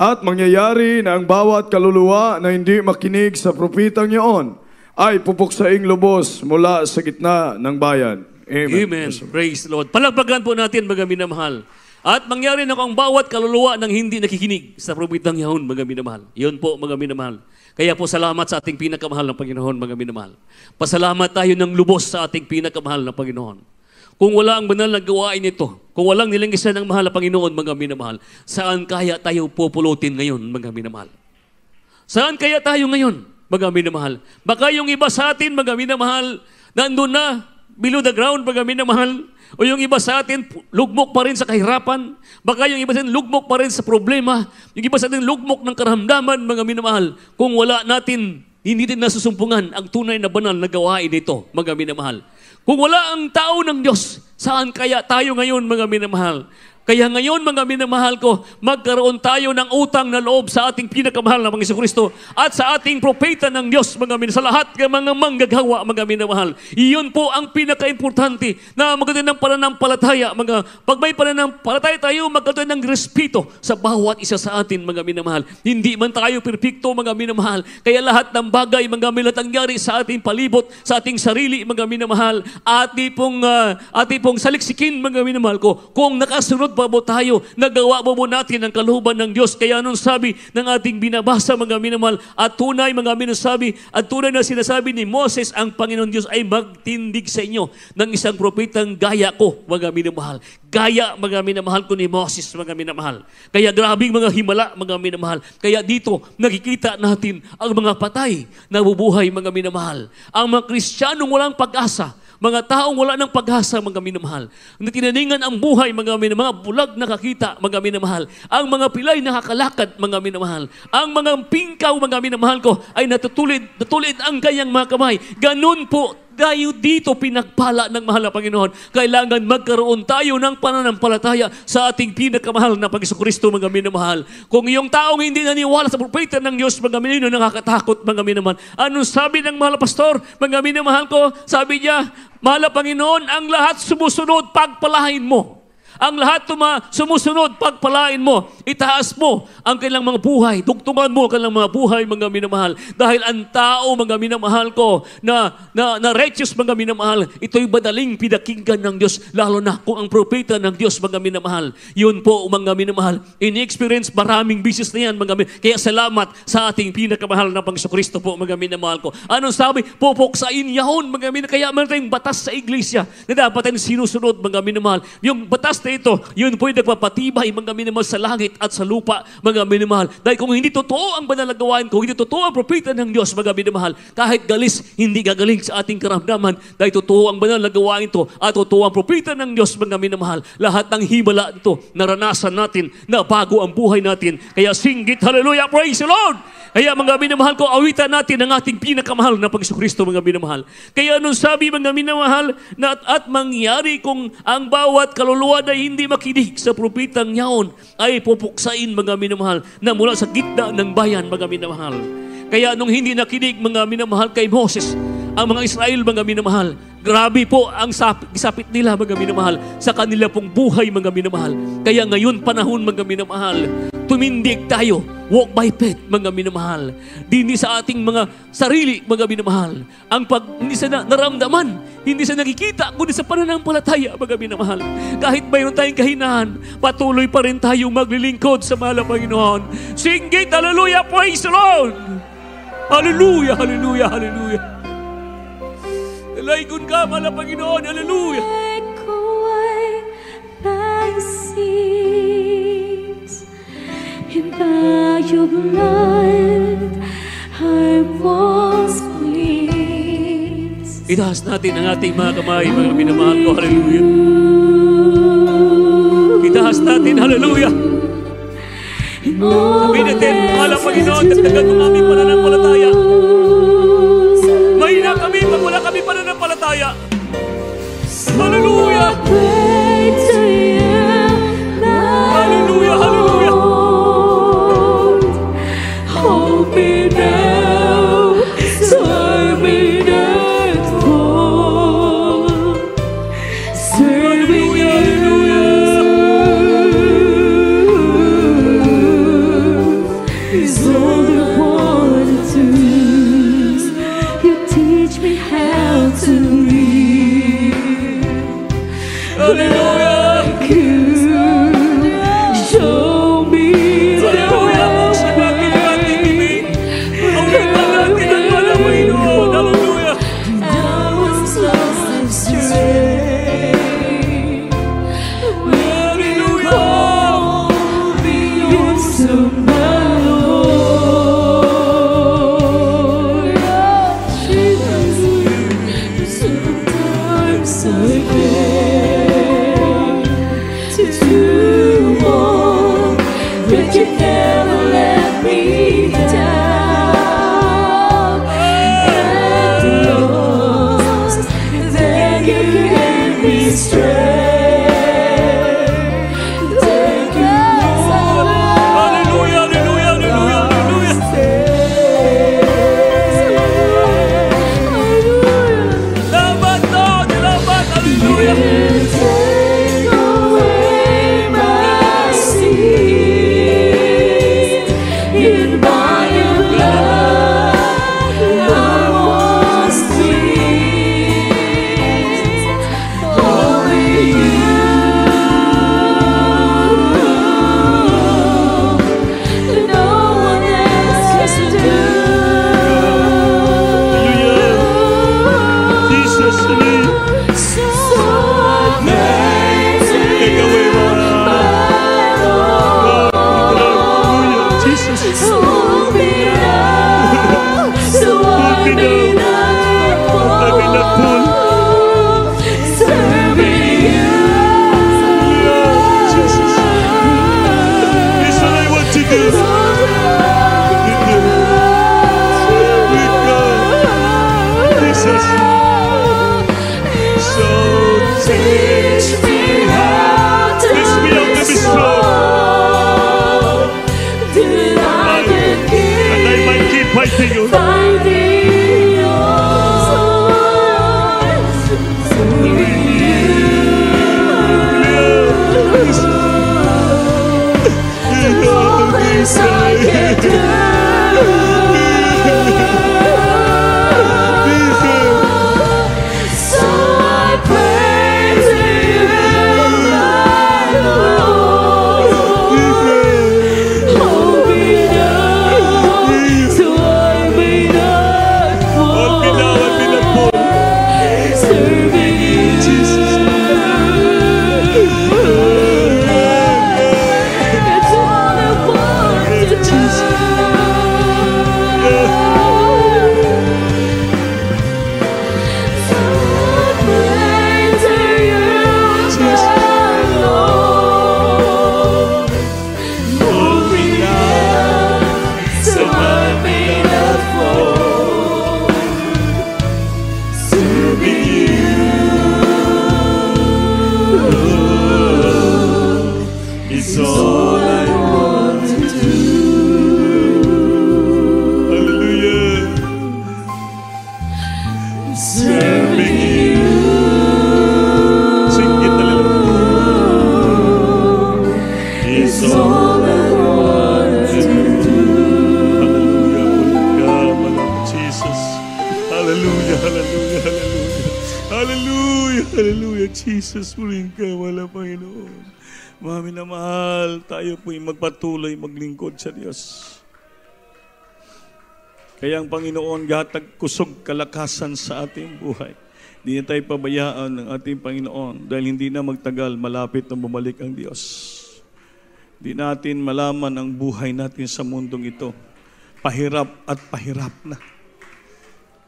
At mangyayari na ang bawat kaluluwa na hindi makinig sa propitang iyon ay pupuksaing lubos mula sa gitna ng bayan. Amen. Amen. Praise the Lord. Palagpagan po natin, mga minamahal. At mangyari na ang bawat kaluluwa ng hindi nakikinig sa propitang iyon, mga minamahal. Yun po, mga minamahal. Kaya po salamat sa ating pinakamahal ng Panginoon, mga minamahal. Pasalamat tayo ng lubos sa ating pinakamahal ng Panginoon. Kung wala ang banal na gawain nito, kung walang nilangisan ng mahal na Panginoon, mga minamahal, saan kaya tayo pupulutin ngayon, mga minamahal? Saan kaya tayo ngayon, mga minamahal? Baka yung iba sa atin, mga minamahal, nandun na, below the ground, mga minamahal, o yung iba sa atin, lugmok pa rin sa kahirapan. Baka yung iba sa atin, lugmok pa rin sa problema. Yung iba sa atin, lugmok ng karamdaman, mga minamahal. Kung wala natin, hindi din nasusumpungan ang tunay na banal na gawain nito, mga minamahal. Kung wala ang tao ng Diyos, saan kaya tayo ngayon mga minamahal? Kaya ngayon, mga minamahal ko, magkaroon tayo ng utang na loob sa ating pinakamahal na mga Kristo at sa ating propeta ng Diyos, mga minamahal, sa lahat ng mga manggagawa, mga minamahal. Iyon po ang pinaka-importante na magkaroon ng pananampalataya. Mga, pag may pananampalataya tayo, magkaroon ng respeto sa bawat isa sa atin, mga minamahal. Hindi man tayo perfecto, mga minamahal. Kaya lahat ng bagay, mga minatangyari sa ating palibot, sa ating sarili, mga minamahal, ati pong, uh, ati pong saliksikin, mga minamahal ko, kung nakasunod Sumulog pa mo tayo, nagawa mo mo natin ang kaluban ng Diyos. Kaya nung sabi ng ating binabasa mga minamahal, at tunay mga minasabi, at tunay na sinasabi ni Moses, ang Panginoon Diyos ay magtindig sa inyo ng isang propetang gaya ko mga minamahal. Gaya mga minamahal ko ni Moses mga minamahal. Kaya grabing mga himala mga minamahal. Kaya dito nakikita natin ang mga patay na bubuhay mga minamahal. Ang mga Kristiyanong walang pag-asa, mga taong wala ng pag mga minamahal. Na tinaningan ang buhay, mga minamahal. Mga bulag nakakita, mga minamahal. Ang mga pilay nakakalakad, mga minamahal. Ang mga pingkaw, mga minamahal ko, ay natutulid, natulid ang kanyang mga kamay. Ganun po tayo dito pinagpala ng mahal na Panginoon. Kailangan magkaroon tayo ng pananampalataya sa ating pinakamahal na Panginoon Kristo, mga minamahal. Kung yung taong hindi naniwala sa propeta ng Diyos, mga minamahal, nakakatakot, mga minamahal. Anong sabi ng mahal na pastor, mga minamahal ko? Sabi niya, mahal na Panginoon, ang lahat sumusunod, pagpalahin mo. Ang lahat tuma, sumusunod, pagpalain mo, itaas mo ang kanilang mga buhay, dugtungan mo ang kanilang mga buhay, mga minamahal. Dahil ang tao, mga minamahal ko, na, na, na righteous, mga minamahal, ito'y badaling pinakinggan ng Diyos, lalo na kung ang propeta ng Diyos, mga minamahal. Yun po, mga minamahal. In-experience, maraming bisis na yan, mga minamahal. Kaya salamat sa ating pinakamahal na Pangso po, mga minamahal ko. Anong sabi? Pupuksain yahon, mga minamahal. Kaya meron tayong batas sa iglesia na dapat tayong sinusunod, mga minamahal. Yung batas na ito, yun po'y nagpapatibay mga minamahal sa langit at sa lupa mga minimal. Dahil kung hindi totoo ang banal na gawain, kung hindi totoo ang propita ng Diyos mga minamahal, kahit galis, hindi gagaling sa ating karamdaman dahil totoo ang banal na gawain ito at totoo ang propita ng Diyos mga minamahal. Lahat ng himala ito naranasan natin na bago ang buhay natin. Kaya singgit, hallelujah, praise the Lord! Kaya mga minamahal ko, awitan natin ang ating pinakamahal na Pagsikristo mga minamahal. Kaya anong sabi mga minamahal na at, at mangyari kung ang bawat kaluluwa na hindi makinig sa propitang yaon ay pupuksain mga minamahal na mula sa gitna ng bayan mga minamahal. Kaya anong hindi nakinig mga minamahal kay Moses, ang mga Israel mga minamahal, Grabe po ang sapit nila, mga minamahal, sa kanila pong buhay, mga minamahal. Kaya ngayon, panahon, mga minamahal, tumindig tayo. Walk by faith, mga minamahal. Dini sa ating mga sarili, mga minamahal. Ang pag hindi sa naramdaman, hindi sa nakikita, kundi sa pananampalataya, mga minamahal. Kahit mayroon tayong kahinaan, patuloy pa rin tayong maglilingkod sa mahal Panginoon. Sing it, hallelujah, praise the Lord! Hallelujah, hallelujah, hallelujah. Laygon ka, mahal Panginoon, hallelujah. Take away thy and by your blood I was pleased. Itaas natin ang ating mga kamay, mga minamahal ko. Hallelujah. Itaas natin, hallelujah. Sabihin natin, Mahal ang Panginoon, dagdagan mo kami para ng palataya. Mahina kami pag wala kami para ng palataya. Hallelujah. Kaya ang Panginoon gatag kusog kalakasan sa ating buhay. Hindi na tayo pabayaan ng ating Panginoon dahil hindi na magtagal, malapit na bumalik ang Diyos. Hindi natin malaman ang buhay natin sa mundong ito. Pahirap at pahirap na.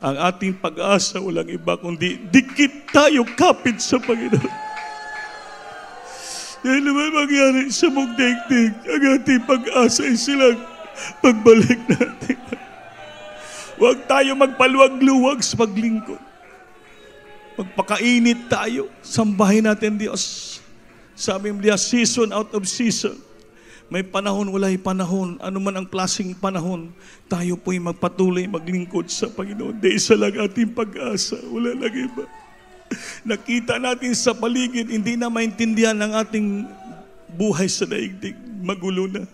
Ang ating pag-asa walang iba kundi dikit tayo kapit sa Panginoon. Dahil naman mangyari sa mong daigdig, ang ating pag-asa ay silang pagbalik natin. Huwag tayo magpaluwag-luwag sa paglingkod. Magpakainit tayo. Sambahin natin Diyos. Sabi niya, season out of season. May panahon, wala'y panahon. Ano man ang klaseng panahon, tayo po'y magpatuloy maglingkod sa Panginoon. Di isa lang ating pag-asa. Wala lang iba. Nakita natin sa paligid, hindi na maintindihan ang ating buhay sa daigdig. Magulo na.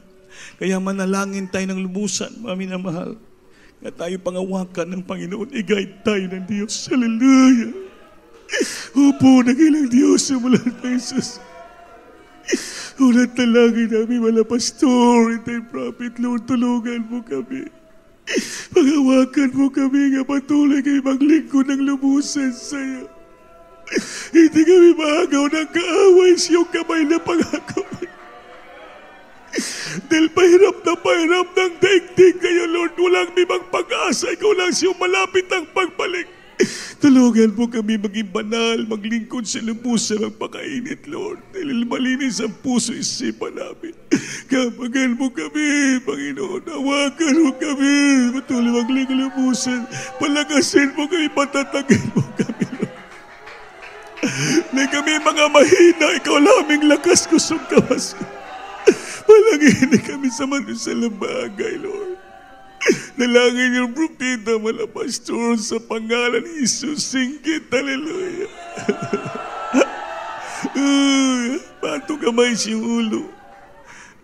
Kaya manalangin tayo ng lubusan, mga minamahal. mahal na tayo pangawakan ng Panginoon. I-guide tayo ng Diyos. Hallelujah! Upo na kailang Diyos simula tayo sa ulat na langit namin, mga pastor, itay prophet, Lord, tulungan mo kami. Pangawakan mo kami nga patuloy kay maglingkod ng lubusan sa iyo. Hindi kami maagaw ng kaaway sa iyong kamay na pangakapag. Dahil pahirap na pahirap ng daigdig kayo, Lord. Walang ibang pag-asa. Ikaw lang siyo malapit ang pagbalik. Tulungan mo kami maging banal, maglingkod sa lubusan ang pakainit, Lord. Dahil malinis ang puso isipan namin. Kapagal mo kami, Panginoon. Hawakan mo kami. Patuloy maglingkod lubusan. Palagasin mo kami, patatagal mo kami, Lord. Na kami mga mahina, ikaw laming lakas kusong kawasin. Malangin kami sa manusalang bagay, Lord. Nalangin yung propeta, mala pastor, sa pangalan ni Jesus, singkit, hallelujah. uh, [laughs] pato kamay siyang ulo.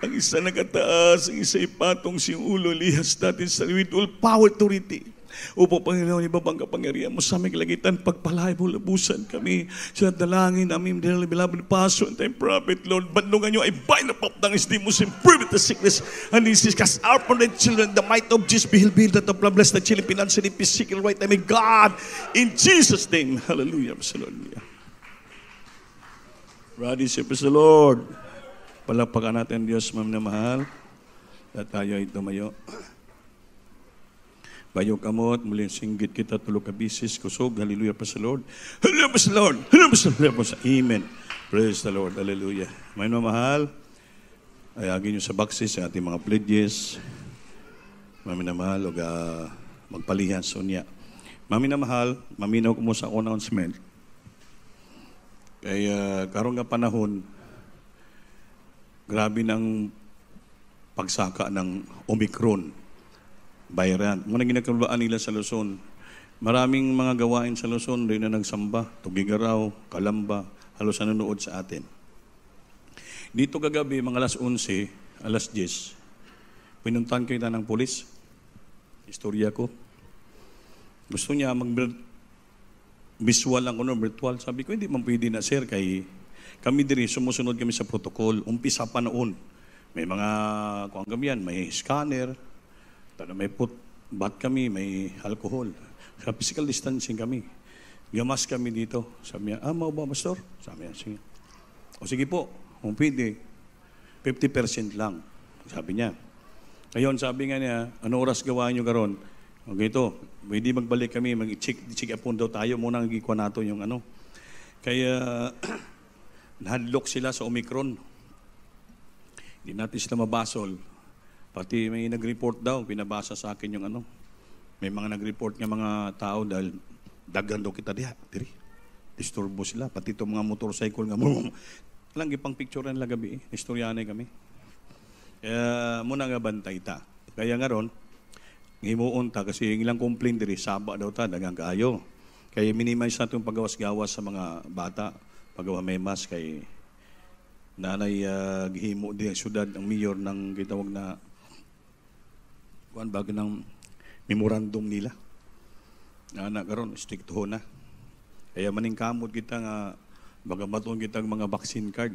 Ang isa nakataas, ang isa ipatong siyang ulo, lihas natin sa with all power authority. Upo, Panginoon, ibabangga pangyarihan mo sa aming lagitan. Pagpalahay mo, labusan kami sa dalangin namin, dinali bilabin paso and time prophet, Lord. Bandungan nyo, I bind up of the demons, improve the sickness, and disease, cast out from the children, the might of Jesus, be healed, be healed, that the bless, the children, chili, financially, physical, right, I mean, God, in Jesus' name, hallelujah, hallelujah. Brothers, praise the Lord. Palapakan natin Diyos, ma'am na mahal, na tayo ay tumayo. Bayo kamot, muli singgit kita, tulog ka bisis, kusog, hallelujah pa sa Lord. Hallelujah pa sa Lord! Hallelujah pa sa Lord! Amen. Praise the Lord. Hallelujah. May mamahal, ayagin niyo sa boxes sa ating mga pledges. Mamin na mahal, huwag uh, magpalihan sa unya. Mamin na mahal, maminaw ko mo sa announcement. Kaya ah, karong nga panahon, grabe ng pagsaka ng Omicron bayaran. Mga ginagawa nila sa Luzon. Maraming mga gawain sa Luzon, doon na nagsamba, tubigaraw, kalamba, halos nanonood sa atin. Dito kagabi, mga alas 11, alas 10, pinuntan kita ng polis. Istorya ko. Gusto niya mag visual lang ko no, virtual. Sabi ko, hindi man pwede na sir, kay kami diri, eh, sumusunod kami sa protocol. Umpisa pa noon. May mga, kung yan, may scanner, pero may put, bat kami, may alcohol. Sa physical distancing kami. Gamas kami dito. Sabi niya, ah, mau ba, Pastor? Sabi niya, sige. O sige po, kung pwede, 50% lang. Sabi niya. Ngayon, sabi nga niya, ano oras gawa niyo karon? Okay to, pwede magbalik kami, mag-check, check upon daw tayo, muna ang gikwa nato yung ano. Kaya, [clears throat] nahadlock sila sa Omicron. Hindi natin sila mabasol Pati may nag-report daw, pinabasa sa akin yung ano. May mga nag-report nga mga tao dahil daggan daw kita diha. Diri. Disturbo sila. Pati itong mga motorcycle nga. Lang ipang picture lang gabi. Eh. Historyane eh kami. Kaya muna nga bantay ta. Kaya nga ron, ngimuon ta kasi ilang complain diri saba daw ta dagang kaayo. Kaya minimize natin yung pagawas-gawas sa mga bata. Pagawa may mas kay nanay uh, gihimo din ang syudad ang mayor ng gitawag na kuan bago ng memorandum nila. Na nagkaroon, stick to na. Kaya maning kamot kita nga baga baton kita mga vaccine card.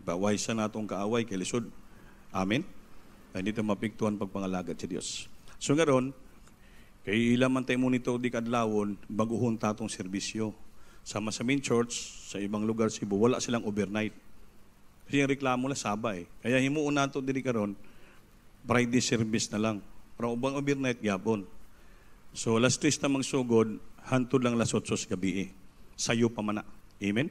Baway sa natong kaaway kay lisod. Amen. Ay dito mapiktuan pagpangalagat sa Dios. So ngaron, kay ila man tay monitor di kadlawon baguhon tatong serbisyo. Sama sa main church, sa ibang lugar Cebu, wala silang overnight. Kasi yung reklamo na sabay. Eh. Kaya himuon nato diri karon Friday service na lang. Para ubang overnight gabon. So last tres na magsugod, hantod lang las otsos gabi eh. Sayo pa mana. Amen?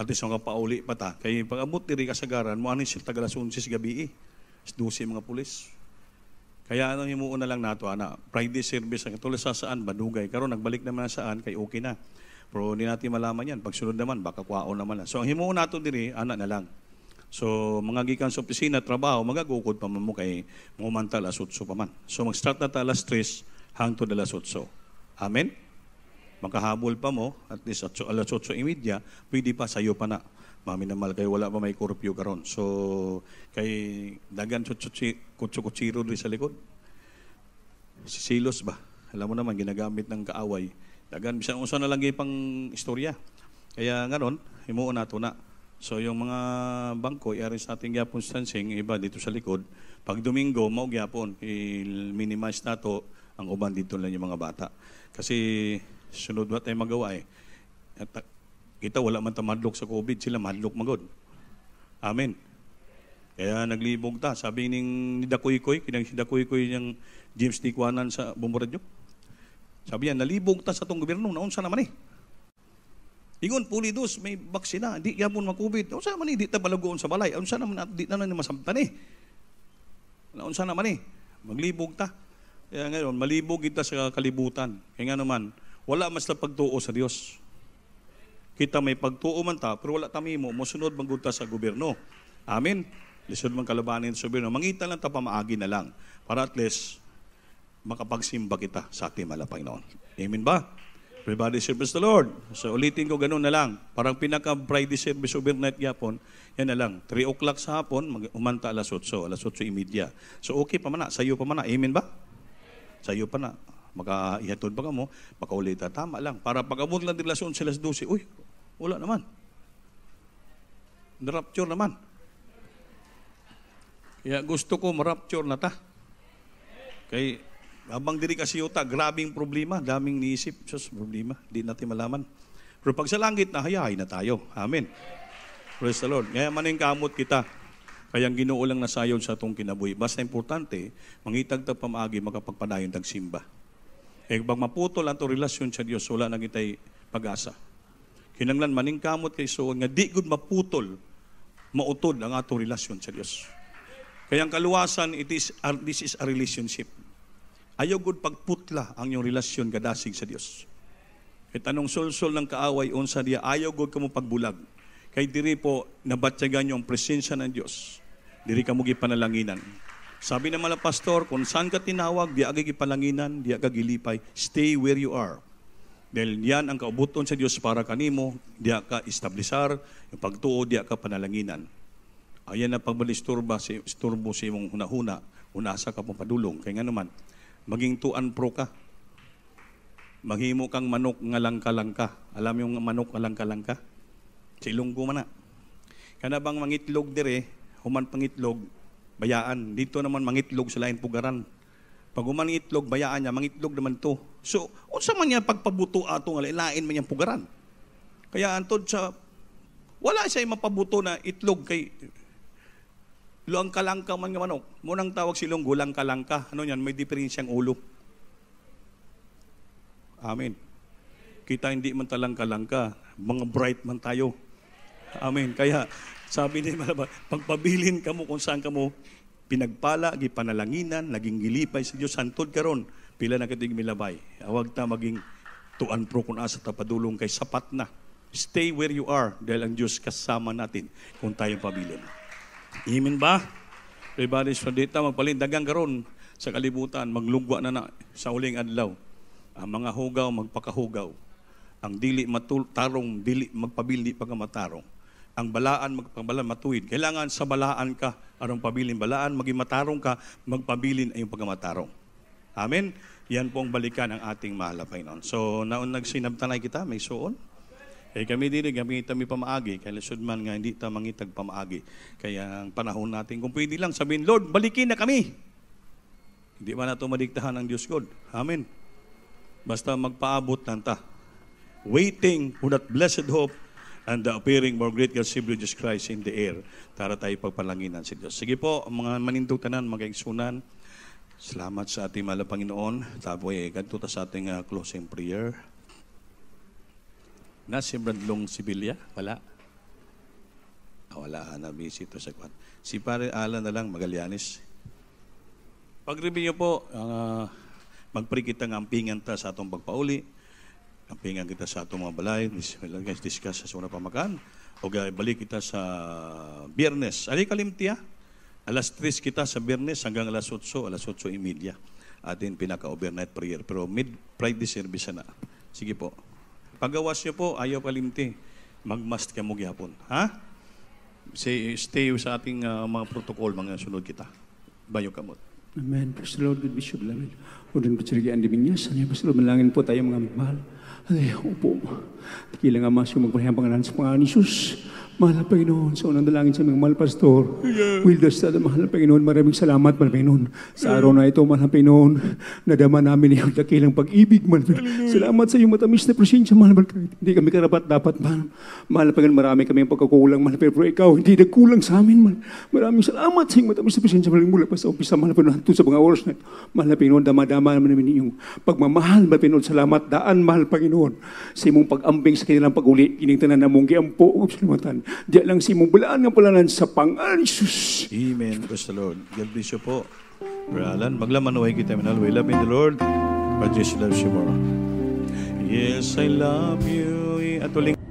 At least mga pauli pa ta. Kaya pag abot diri kasagaran, mo anin siya tagalas 11 gabi eh. 12 mga pulis. Kaya ano himuon na lang nato ana Friday service ang katulad sa saan badugay karon nagbalik naman na saan kay okay na. Pero hindi natin malaman yan. Pag sunod naman, baka kwao naman. Na. So, ang himuon nato diri, ana na lang. So, mga gikan sa opisina, trabaho, magagukod pa man mo kay mumantal alas pa man. So, mag-start na ta alas 3 hangtod alas 8. Amen? Makahabol pa mo, at least atso, alas 8 imidya, pwede pa, sayo pa na. Mami na mal kayo, wala pa may curfew karon. So, kay dagan kutsukutsiro doon sa likod. Si Silos ba? Alam mo naman, ginagamit ng kaaway. Dagan, bisan unsa na lang pang istorya. Kaya nganon, himuon nato na. So yung mga bangko, i-arrange natin gapon stancing, iba dito sa likod. Pag Domingo, mao gapon. i-minimize nato ang uban dito lang yung mga bata. Kasi sunod na tayo magawa eh. At kita wala man ta madlok sa COVID, sila madlok magod. Amen. Kaya naglibog ta. Sabi ning ni Dakoy-Koy, kinang si Dakoy-Koy niyang James Tikwanan sa Bumuradyo. Sabi niya, nalibog ta sa tong gobyerno, naunsa naman eh. Ingon puli dos, may baksina, di yapon makubit. Unsa man di ta balagoon sa balay. Unsa naman di na ni masamtan eh. Unsa naman eh. Maglibog ta. Kaya ngayon, malibog kita sa kalibutan. Kaya nga naman, wala mas na pagtuo sa Dios. Kita may pagtuo man ta, pero wala kami mo. Musunod manggunta sa gobyerno. Amen. Lisod man kalabanin sa gobyerno. Mangita lang ta pamaagi na lang. Para at least, makapagsimba kita sa ating mala noon. Amen ba? Everybody service the Lord. So ulitin ko ganun na lang. Parang pinaka Friday service overnight yapon, yan na lang. 3 o'clock sa hapon, mag- umanta alas 8, alas 8 imidya. So okay pa man na, sayo pa man na. Amen ba? Sayo pa na. Makaihatod pa ka mo, makaulita. Tama lang. Para pag-abot lang din alas 11, alas 12, uy, wala naman. Narapture naman. Kaya gusto ko marapture na ta. Kay Abang diri kasi yuta, grabing problema, daming niisip, sus, problema, di natin malaman. Pero pag sa langit na, hayahay na tayo. Amen. Praise the Lord. Ngayon man yung kamot kita. Kaya ang ginoo lang sayon sa itong kinabuhi. Basta importante, mangitagtag pamagi, makapagpadayon tag simba. E eh, pag maputol ang relasyon sa Dios, wala nang itay pag-asa. Kinanglan maning kamot kay Soon, nga di gud maputol, mautod ang ato relasyon sa Dios. Kaya ang kaluwasan, it is, this is a relationship. Ayaw gud pagputla ang iyong relasyon kadasig sa Dios. Kay tanong sulsol ng kaaway unsa diya ayaw gud kamo pagbulag. Kay diri po nabatyagan ang presensya ng Dios. Diri kamo gipanalanginan. Sabi na mala pastor, kung saan ka tinawag, di agay gipalanginan, di agay gilipay, stay where you are. Dahil yan ang kaubuton sa Dios para kanimo, di ka establisar, yung pagtuo, di ka panalanginan. Ayan na pagbalisturba, si, isturbo si imong hunahuna, unasa ka pong padulong. Kaya nga naman, maging tuan pro ka. Maghimo kang manok nga langka-langka. Alam yung manok nga langka-langka? Sa Ilonggo man na. Kana bang mangitlog dire, human pangitlog, bayaan. Dito naman mangitlog sa lain pugaran. Pag human bayaan niya, mangitlog naman to. So, unsa man niya pagpabuto ato nga lain man niyang pugaran. Kaya antod sa wala siya mapabuto na itlog kay Luang kalangka man nga manok. Munang tawag silong gulang kalangka. Ano yan? May diferensyang ulo. Amen. Kita hindi man talang kalangka. Mga bright man tayo. Amen. Kaya sabi ni Malaba, pagpabilin ka mo kung saan ka mo pinagpala, gipanalanginan, naging gilipay sa Diyos, hantod ron. pila na kating milabay. Awag ta maging tuan pro kung asa tapadulong kay sapat na. Stay where you are dahil ang Diyos kasama natin kung tayo pabilin. Amen ba? Everybody sa data, magpalindagang karon sa kalibutan, maglugwa na na sa uling adlaw. Ang mga hugaw, magpakahugaw. Ang dili matarong, dili magpabili pagkamatarong. Ang balaan, magpabala matuwid. Kailangan sa balaan ka, arong pabilin balaan, maging matarong ka, magpabilin ay yung pagkamatarong. Amen? Yan pong balikan ang ating mahal noon. So, naon nagsinabtanay kita, may suon? Kaya eh, kami dili, eh, kami tami pamaagi. Kaya lasod man nga, hindi ta mangitag pamaagi. Kaya ang panahon natin, kung pwede lang, sabihin, Lord, balikin na kami. Hindi man nato madiktahan ng Diyos God. Amen. Basta magpaabot nanta. Waiting for that blessed hope and the appearing more great God Savior Jesus Christ in the air. Tara tayo pagpalanginan si Diyos. Sige po, mga manindog tanan, mga iksunan, salamat sa ating mahal Panginoon. Tapoy, eh, ganito ta sa ating uh, closing prayer na si Bradlong Sibilya? Wala? Ah, wala na busy to sa kwan. Si Pare Alan na lang, Magallanes. Pag-review po, uh, magprikita ng ampingan ta sa atong pagpauli. Ampingan kita sa atong mga balay. Guys, discuss sa suna pamakan. O balik kita sa biyernes. Ali kalimtiya. Alas 3 kita sa biyernes hanggang alas 8, alas 8 imidya. Atin pinaka-overnight prayer. Pero mid-Friday service na. Sige po. Pagawas niyo po, ayaw kalimti. Magmast ka mo gyapon. Ha? Stay, stay sa ating uh, mga protocol, mga sunod kita. Bayo kamot. Amen. Praise the Lord, good Bishop. Amen. Udon po sila ang dibing niya. Sana yung Pastor, po tayo mga mahal. Ay, upo. Tikila nga mas yung magpahiyang pangalan sa pangalan ni Jesus. Mahal na Panginoon, sa unang dalangin sa aming mahal pastor, yeah. Wildas mahal na Panginoon, maraming salamat, mahal Panginoon. Sa araw na ito, mahal na Panginoon, nadama namin iyong dakilang pag-ibig, mahal Panginoon. Salamat sa iyong matamis na presensya, mahal Panginoon. Hindi kami karapat dapat, mahal. Mahal Panginoon, marami kami ang pagkakulang, mahal Panginoon. Pero ikaw, hindi nagkulang sa amin, mahal. Maraming salamat sa iyong matamis na presensya, mahal Mula pa sa umpisa, mahal Panginoon, hantun sa mga oras na ito. Mahal Panginoon, dama-dama naman namin iyong pagmamahal, mahal Panginoon. Salamat, daan, mahal Panginoon. Sa iyong pag-ambing sa kanilang pag-uli, iningtanan na mong giampo, ups, Di lang simubulaan nga pala sa pangalan Jesus. Amen. Praise the Lord. God bless you po. Brother Alan, maglamanaway kita minal. We love in the Lord. But Jesus loves you more. Yes, I love you. At uling